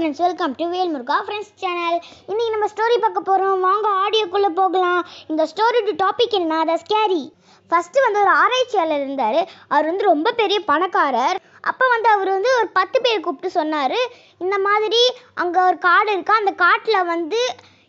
friends welcome to Velmuruga friends channel இன்றைக்கி நம்ம story பார்க்க போகிறோம் வாங்க ஆடியோக்குள்ளே போகலாம் இந்த ஸ்டோரி டு டாபிக் என்ன அதை ஸ்கேரி ஃபஸ்ட்டு வந்து ஒரு ஆராய்ச்சியாளர் இருந்தார் அவர் வந்து ரொம்ப பெரிய பணக்காரர் அப்போ வந்து அவர் வந்து ஒரு பத்து பேர் கூப்பிட்டு சொன்னார் இந்த மாதிரி அங்கே ஒரு காடு இருக்கா அந்த காட்டில் வந்து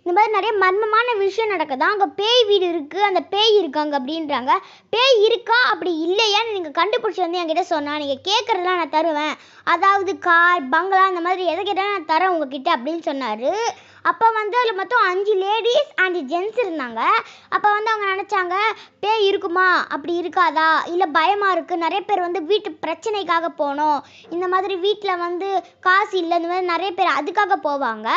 இந்த மாதிரி நிறைய மர்மமான விஷயம் நடக்குதா அங்கே பேய் வீடு இருக்குது அந்த பேய் இருக்காங்க அப்படின்றாங்க பேய் இருக்கா அப்படி இல்லையான்னு நீங்கள் கண்டுபிடிச்சி வந்து என்கிட்ட சொன்னால் நீங்கள் கேட்குறதெல்லாம் நான் தருவேன் அதாவது கார் பங்களா அந்த மாதிரி எதை கேட்டாலும் நான் தரேன் உங்ககிட்ட அப்படின்னு சொன்னார் அப்போ வந்து அதில் மொத்தம் அஞ்சு லேடிஸ் அண்ட் ஜென்ஸ் இருந்தாங்க அப்போ வந்து அவங்க நினச்சாங்க பேய் இருக்குமா அப்படி இருக்காதா இல்லை பயமாக இருக்குது நிறைய பேர் வந்து வீட்டு பிரச்சனைக்காக போனோம் இந்த மாதிரி வீட்டில் வந்து காசு இல்லை இந்த மாதிரி நிறைய பேர் அதுக்காக போவாங்க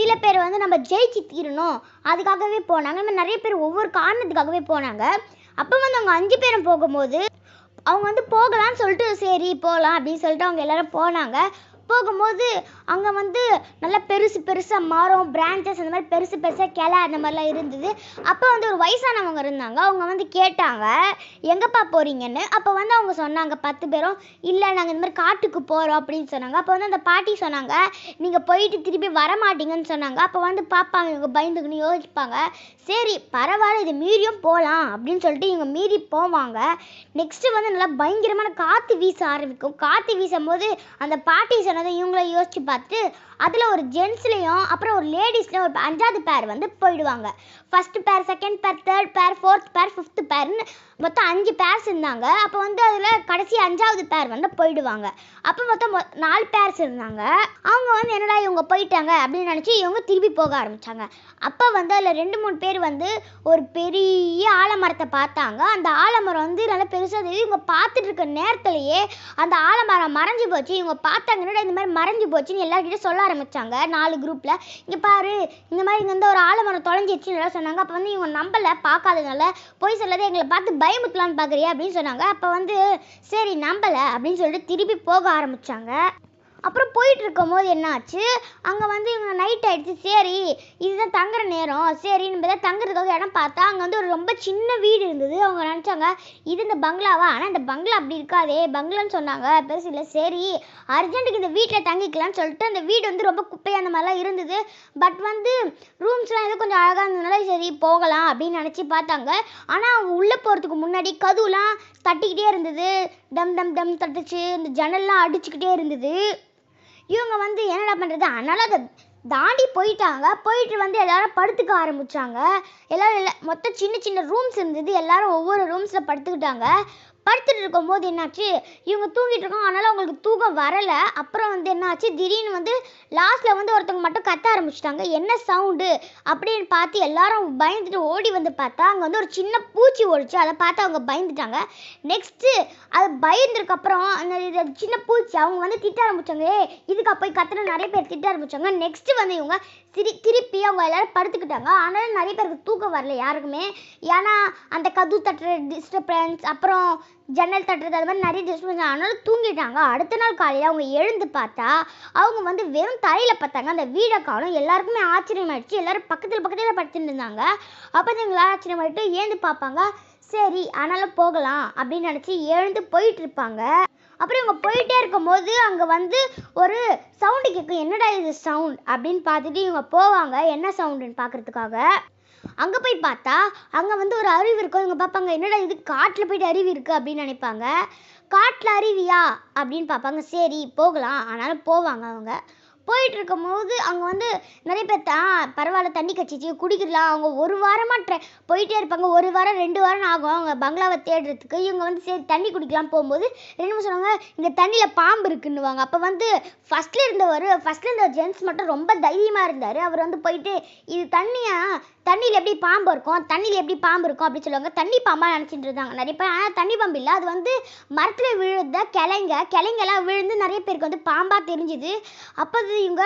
சில பேர் வந்து நம்ம ஜெயிச்சு தீரணும் அதுக்காகவே போனாங்க நம்ம நிறைய பேர் ஒவ்வொரு காரணத்துக்காகவே போனாங்க அப்போ வந்து அவங்க அஞ்சு பேரும் போகும்போது அவங்க வந்து போகலான்னு சொல்லிட்டு சரி போகலாம் அப்படின்னு சொல்லிட்டு அவங்க எல்லாரும் போனாங்க போகும்போது அங்கே வந்து நல்லா பெருசு பெருசாக மரம் பிரான்ச்சஸ் அந்த மாதிரி பெருசு பெருசாக கிளை அந்த மாதிரிலாம் இருந்தது அப்போ வந்து ஒரு வயசானவங்க இருந்தாங்க அவங்க வந்து கேட்டாங்க எங்கேப்பா போகிறீங்கன்னு அப்போ வந்து அவங்க சொன்னாங்க பத்து பேரும் இல்லை நாங்கள் இந்த மாதிரி காட்டுக்கு போகிறோம் அப்படின்னு சொன்னாங்க அப்போ வந்து அந்த பாட்டி சொன்னாங்க நீங்கள் போயிட்டு திருப்பி வர சொன்னாங்க அப்போ வந்து பார்ப்பாங்க இவங்க பயந்துக்குன்னு யோசிப்பாங்க சரி பரவாயில்ல இது மீறியும் போகலாம் அப்படின்னு சொல்லிட்டு இவங்க மீறி போவாங்க நெக்ஸ்ட்டு வந்து நல்லா பயங்கரமான காற்று வீச ஆரம்பிக்கும் காற்று வீசும் போது அந்த பாட்டி சொன்ன சொன்னதை இவங்களை யோசித்து பார்த்து அதில் ஒரு ஜென்ஸ்லேயும் அப்புறம் ஒரு லேடிஸ்லேயும் ஒரு அஞ்சாவது பேர் வந்து போயிடுவாங்க ஃபஸ்ட்டு பேர் செகண்ட் பேர் தேர்ட் பேர் ஃபோர்த் பேர் ஃபிஃப்த்து பேர்னு மொத்தம் அஞ்சு பேர்ஸ் இருந்தாங்க அப்போ வந்து அதில் கடைசி அஞ்சாவது பேர் வந்து போயிடுவாங்க அப்போ மொத்தம் நாலு பேர்ஸ் இருந்தாங்க அவங்க வந்து என்னடா இவங்க போயிட்டாங்க அப்படின்னு நினச்சி இவங்க திருப்பி போக ஆரம்பித்தாங்க அப்போ வந்து அதில் ரெண்டு மூணு பேர் வந்து ஒரு பெரிய ஆலமரத்தை பார்த்தாங்க அந்த ஆலமரம் வந்து நல்லா பெருசாக இவங்க பார்த்துட்டு இருக்க நேரத்துலையே அந்த ஆலமரம் மறைஞ்சு போச்சு இவங்க பார்த்தாங்கன்னா இந்த மாதிரி மறைஞ்சு போச்சுன்னு எல்லாருக்கிட்டே சொல்ல ஆரம்பித்தாங்க நாலு குரூப்பில் இங்கே பாரு இந்த மாதிரி இங்கே வந்து ஒரு ஆலமரம் தொலைஞ்சிச்சுன்னு எல்லாம் சொன்னாங்க அப்போ வந்து இவங்க நம்பலை பார்க்காதனால போய் சொல்லாத எங்களை பார்த்து பயமுத்தலான்னு பார்க்குறியா அப்படின்னு சொன்னாங்க அப்போ வந்து சரி நம்பலை அப்படின்னு சொல்லிட்டு திருப்பி போக ஆரம்பித்தாங்க அப்புறம் போயிட்டு இருக்கும் போது என்னாச்சு அங்கே வந்து இவங்க நைட் ஆயிடுச்சு சரி இதுதான் தங்குற நேரம் சரி தான் தங்குறதுக்காக இடம் பார்த்தா அங்கே வந்து ஒரு ரொம்ப சின்ன வீடு இருந்தது அவங்க நினச்சாங்க இது இந்த பங்களாவா ஆனால் இந்த பங்களா அப்படி இருக்காதே பங்களான்னு சொன்னாங்க பெருசு இல்லை சரி அர்ஜென்ட்டுக்கு இந்த வீட்டில் தங்கிக்கலாம்னு சொல்லிட்டு அந்த வீடு வந்து ரொம்ப குப்பை அந்த மாதிரிலாம் இருந்தது பட் வந்து ரூம்ஸ்லாம் எதுவும் கொஞ்சம் அழகாக இருந்ததுனால சரி போகலாம் அப்படின்னு நினச்சி பார்த்தாங்க ஆனால் அவங்க உள்ளே போகிறதுக்கு முன்னாடி கதுவெலாம் தட்டிக்கிட்டே இருந்தது தம் தம் தம் தட்டுச்சு இந்த ஜன்னல்லாம் அடிச்சுக்கிட்டே இருந்தது இவங்க வந்து என்னடா பண்ணுறது அதனால் அதை தாண்டி போயிட்டாங்க போயிட்டு வந்து எல்லாரும் படுத்துக்க ஆரம்பித்தாங்க எல்லாரும் எல்லா மொத்தம் சின்ன சின்ன ரூம்ஸ் இருந்தது எல்லாரும் ஒவ்வொரு ரூம்ஸில் படுத்துக்கிட்டாங்க படுத்துட்டு இருக்கும்போது என்னாச்சு இவங்க தூங்கிட்டு இருக்காங்க அதனால் அவங்களுக்கு தூக்கம் வரலை அப்புறம் வந்து என்னாச்சு திடீர்னு வந்து லாஸ்ட்டில் வந்து ஒருத்தவங்க மட்டும் கத்த ஆரம்பிச்சிட்டாங்க என்ன சவுண்டு அப்படின்னு பார்த்து எல்லாரும் பயந்துட்டு ஓடி வந்து பார்த்தா அங்கே வந்து ஒரு சின்ன பூச்சி ஓடிச்சு அதை பார்த்து அவங்க பயந்துட்டாங்க நெக்ஸ்ட்டு அது பயந்துருக்கப்புறம் அந்த சின்ன பூச்சி அவங்க வந்து திட்ட ஆரம்பிச்சாங்க இதுக்கு போய் கத்துற நிறைய பேர் திட்ட ஆரம்பிச்சாங்க நெக்ஸ்ட்டு வந்து இவங்க திரு திருப்பி அவங்க எல்லோரும் படுத்துக்கிட்டாங்க ஆனால் நிறைய பேருக்கு தூக்கம் வரல யாருக்குமே ஏன்னா அந்த கது தட்டுற டிஸ்டர்பன்ஸ் அப்புறம் ஜன்னல் தட்டுறது அது மாதிரி நிறைய டிஸ்டர்பன்ஸ் ஆனாலும் தூங்கிட்டாங்க அடுத்த நாள் காலையில் அவங்க எழுந்து பார்த்தா அவங்க வந்து வெறும் தரையில் பார்த்தாங்க அந்த வீடை காணும் எல்லாருக்குமே ஆச்சரியமாயிடுச்சு எல்லோரும் பக்கத்தில் பக்கத்தில் படுத்துட்டு இருந்தாங்க அப்போ எங்களால் ஆச்சரியமாயிட்டு எழுந்து பார்ப்பாங்க சரி ஆனாலும் போகலாம் அப்படின்னு நினச்சி எழுந்து போயிட்டு இருப்பாங்க அப்புறம் இவங்க போயிட்டே இருக்கும்போது அங்கே வந்து ஒரு சவுண்டு கேட்கும் என்னடா இது சவுண்ட் அப்படின்னு பார்த்துட்டு இவங்க போவாங்க என்ன சவுண்டுன்னு பார்க்குறதுக்காக அங்கே போய் பார்த்தா அங்கே வந்து ஒரு அருவி இருக்கும் இவங்க பார்ப்பாங்க என்னடா இது காட்டில் போயிட்டு அருவி இருக்குது அப்படின்னு நினைப்பாங்க காட்டில் அருவியா அப்படின்னு பார்ப்பாங்க சரி போகலாம் ஆனாலும் போவாங்க அவங்க போயிட்டு இருக்கும்போது அங்கே வந்து நிறைய பேர் தான் பரவாயில்ல தண்ணி கட்சிச்சு குடிக்கலாம் அவங்க ஒரு வாரமாக ட்ரை போயிட்டே இருப்பாங்க ஒரு வாரம் ரெண்டு வாரம் ஆகும் அவங்க பங்களாவை தேடுறதுக்கு இவங்க வந்து சரி தண்ணி குடிக்கலாம் போகும்போது ரெண்டு சொன்னாங்க இந்த தண்ணியில் பாம்பு இருக்குன்னுவாங்க அப்போ வந்து ஃபஸ்ட்டில் இருந்தவர் ஃபஸ்ட்டில் இருந்த ஜென்ஸ் மட்டும் ரொம்ப தைரியமாக இருந்தார் அவர் வந்து போயிட்டு இது தண்ணியாக தண்ணியில் எப்படி பாம்பு இருக்கும் தண்ணியில் எப்படி பாம்பு இருக்கும் அப்படின்னு சொல்லுவாங்க தண்ணி பாம்பாக நினச்சிட்டு இருந்தாங்க நிறைய பேர் ஆனால் தண்ணி பாம்பு இல்லை அது வந்து மரத்தில் விழுந்த கிளைங்க கிளைங்கெல்லாம் விழுந்து நிறைய பேருக்கு வந்து பாம்பாக தெரிஞ்சுது அப்போது இவங்க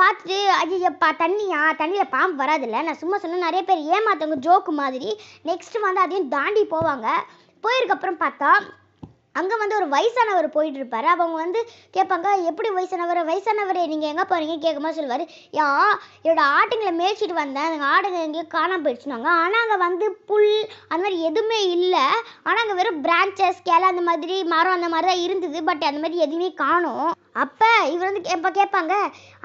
பார்த்துட்டு ஐயப்பா தண்ணியா தண்ணியில் பாம்பு வராதில்ல நான் சும்மா சொன்னால் நிறைய பேர் ஏமாத்தவங்க ஜோக்கு மாதிரி நெக்ஸ்ட்டு வந்து அதையும் தாண்டி போவாங்க போயிருக்கப்புறம் பார்த்தா அங்கே வந்து ஒரு வயசானவர் போயிட்டு இருப்பார் அவங்க வந்து கேட்பாங்க எப்படி வயசானவர் வயசானவர் நீங்கள் எங்கே போகிறீங்க கேட்கும்போது சொல்லுவார் யா என்னோடய ஆட்டுங்களை மேய்ச்சிட்டு வந்தேன் அந்த ஆடுங்க எங்கேயோ காணாமல் போயிடுச்சுனாங்க ஆனால் அங்கே வந்து புல் அந்த மாதிரி எதுவுமே இல்லை ஆனால் அங்கே வெறும் பிரான்ச்சஸ் கிளை அந்த மாதிரி மரம் அந்த மாதிரி தான் இருந்தது பட் அந்த மாதிரி எதுவுமே காணும் அப்போ இவர் வந்து கேட்பா கேட்பாங்க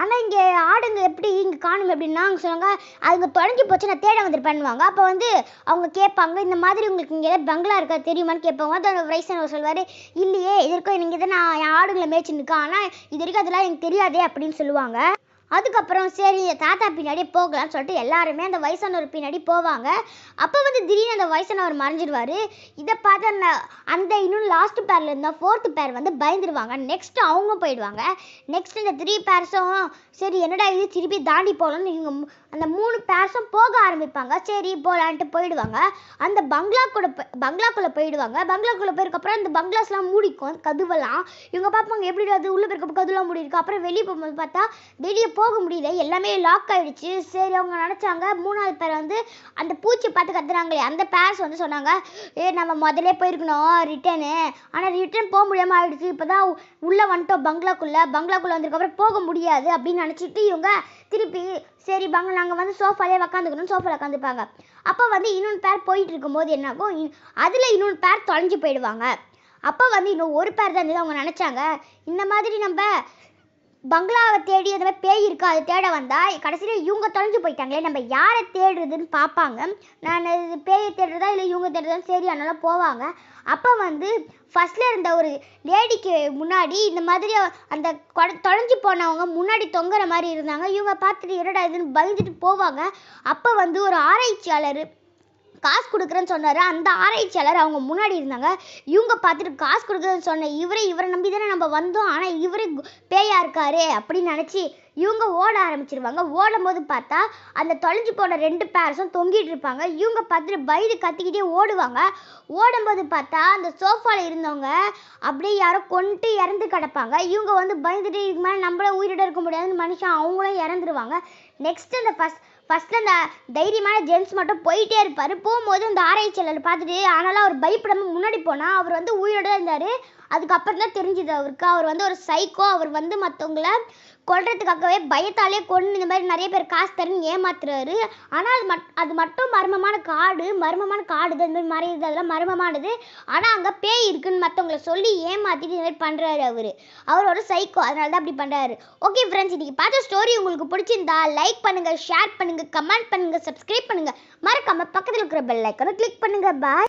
ஆனால் இங்கே ஆடுங்க எப்படி இங்கே காணுங்க அப்படின்னா அவங்க சொல்லுவாங்க அதுங்க தொடங்கி போச்சு நான் தேட வந்துட்டு பண்ணுவாங்க அப்போ வந்து அவங்க கேட்பாங்க இந்த மாதிரி உங்களுக்கு இங்கே ஏதாவது பங்களா இருக்கா தெரியுமான்னு கேட்பாங்க அதோட வயசான அவர் சொல்வார் இல்லையே இது வரைக்கும் நீங்கள் தான் நான் என் ஆடுங்களை மேய்ச்சின்னு இருக்கேன் ஆனால் இது வரைக்கும் அதெல்லாம் எனக்கு தெரியாதே அப்படின்னு சொல்லுவாங்க அதுக்கப்புறம் சரி தாத்தா பின்னாடியே போகலாம்னு சொல்லிட்டு எல்லாருமே அந்த வயசானவர் பின்னாடி போவாங்க அப்போ வந்து திடீர்னு அந்த வயசானவர் மறைஞ்சிடுவார் இதை பார்த்து அந்த அந்த இன்னும் லாஸ்ட் பேரில் இருந்தால் ஃபோர்த்து பேர் வந்து பயந்துருவாங்க நெக்ஸ்ட்டு அவங்க போயிடுவாங்க நெக்ஸ்ட் இந்த த்ரீ பேர்ஸும் சரி என்னடா இது திருப்பி தாண்டி போகலாம்னு இவங்க அந்த மூணு பேர்ஸும் போக ஆரம்பிப்பாங்க சரி போகலான்ட்டு போயிடுவாங்க அந்த பங்களா கூட பங்களாக்குள்ளே போயிடுவாங்க பங்களாக்குள்ளே போயிருக்கப்புறம் அந்த பங்களாஸ்லாம் மூடிக்கும் கதுவெல்லாம் இவங்க பார்ப்பாங்க எப்படி அது உள்ளே போயிருக்கப்போ கதுவெல்லாம் மூடி இருக்கு அப்புறம் வெளியே போகும்போது பார்த்தா வெளியே போக முடியல எல்லாமே லாக் ஆகிடுச்சு சரி அவங்க நினச்சாங்க மூணாவது பேர் வந்து அந்த பூச்சி பார்த்து கத்துறாங்களே அந்த பேர்ஸ் வந்து சொன்னாங்க ஏ நம்ம முதல்ல போயிருக்கணும் ரிட்டனு ஆனால் ரிட்டர்ன் போக முடியாமல் ஆகிடுச்சு இப்போ தான் உள்ளே வந்துட்டோம் பங்களாக்குள்ளே பங்களாக்குள்ளே வந்ததுக்கப்புறம் போக முடியாது அப்படின்னு நினச்சிட்டு இவங்க திருப்பி சரி பங்களா நாங்கள் வந்து சோஃபாலே உக்காந்துக்கணும் சோஃபாவில் உக்காந்துப்பாங்க அப்போ வந்து இன்னொன்று பேர் போயிட்டு இருக்கும்போது என்னாகும் அதில் இன்னொன்று பேர் தொலைஞ்சு போயிடுவாங்க அப்போ வந்து இன்னும் ஒரு பேர் தான் இருந்தது அவங்க நினச்சாங்க இந்த மாதிரி நம்ம பங்களாவை தேடி எதுவுமே பேய் இருக்கா அது தேட வந்தால் கடைசியில் இவங்க தொலைஞ்சு போயிட்டாங்களே நம்ம யாரை தேடுறதுன்னு பார்ப்பாங்க நான் இது பேயை தேடுறதா இல்லை இவங்க தேடுறதான்னு சரி அதனால போவாங்க அப்போ வந்து ஃபஸ்ட்டில் இருந்த ஒரு லேடிக்கு முன்னாடி இந்த மாதிரி அந்த தொலைஞ்சு போனவங்க முன்னாடி தொங்குற மாதிரி இருந்தாங்க இவங்க பார்த்துட்டு இரடா இதுன்னு பயந்துட்டு போவாங்க அப்போ வந்து ஒரு ஆராய்ச்சியாளர் காசு கொடுக்குறேன்னு சொன்னார் அந்த ஆராய்ச்சியாளர் அவங்க முன்னாடி இருந்தாங்க இவங்க பார்த்துட்டு காசு கொடுக்குறேன்னு சொன்ன இவரே இவரை நம்பி தானே நம்ம வந்தோம் ஆனால் இவரே பேயாக இருக்காரு அப்படின்னு நினச்சி இவங்க ஓட ஆரம்பிச்சிருவாங்க ஓடும் போது பார்த்தா அந்த தொலைஞ்சு போன ரெண்டு பேர்ஸும் தொங்கிட்டு இருப்பாங்க இவங்க பார்த்துட்டு பயந்து கத்திக்கிட்டே ஓடுவாங்க ஓடும்போது பார்த்தா அந்த சோஃபாவில் இருந்தவங்க அப்படியே யாரோ கொண்டு இறந்து கிடப்பாங்க இவங்க வந்து பயந்துட்டு இதுக்கு மேலே நம்மளும் உயிரிட இருக்க முடியாதுன்னு மனுஷன் அவங்களும் இறந்துருவாங்க நெக்ஸ்ட் அந்த ஃபஸ்ட் ஃபஸ்ட் அந்த தைரியமான ஜென்ஸ் மட்டும் போயிட்டே இருப்பார் போகும்போது அந்த ஆராய்ச்சியாளர் பார்த்துட்டு ஆனாலும் அவர் பயப்படாமல் முன்னாடி போனால் அவர் வந்து உயிரோடு இருந்தார் அதுக்கப்புறம் தான் தெரிஞ்சுது அவருக்கு அவர் வந்து ஒரு சைக்கோ அவர் வந்து மற்றவங்கள கொல்றதுக்காகவே பயத்தாலே கொண்டு இந்த மாதிரி நிறைய பேர் காசு தரன்னு ஏமாத்துறாரு ஆனால் அது மட் அது மட்டும் மர்மமான காடு மர்மமான காடு இந்த மாதிரி மறையுது அதெல்லாம் மர்மமானது ஆனால் அங்கே பேய் இருக்குன்னு மற்றவங்களை சொல்லி ஏமாற்றிட்டு இந்த மாதிரி பண்ணுறாரு அவர் அவர் ஒரு சைக்கோ அதனால தான் அப்படி பண்ணுறாரு ஓகே ஃப்ரெண்ட்ஸ் இன்றைக்கி பார்த்த ஸ்டோரி உங்களுக்கு பிடிச்சிருந்தா லைக் பண்ணுங்கள் ஷேர் பண்ணுங்கள் கமெண்ட் பண்ணுங்கள் சப்ஸ்கிரைப் பண்ணுங்கள் மறக்காமல் பக்கத்தில் இருக்கிற பெல் ஐக்கனை கிளிக் பண்ணுங்கள் பாய்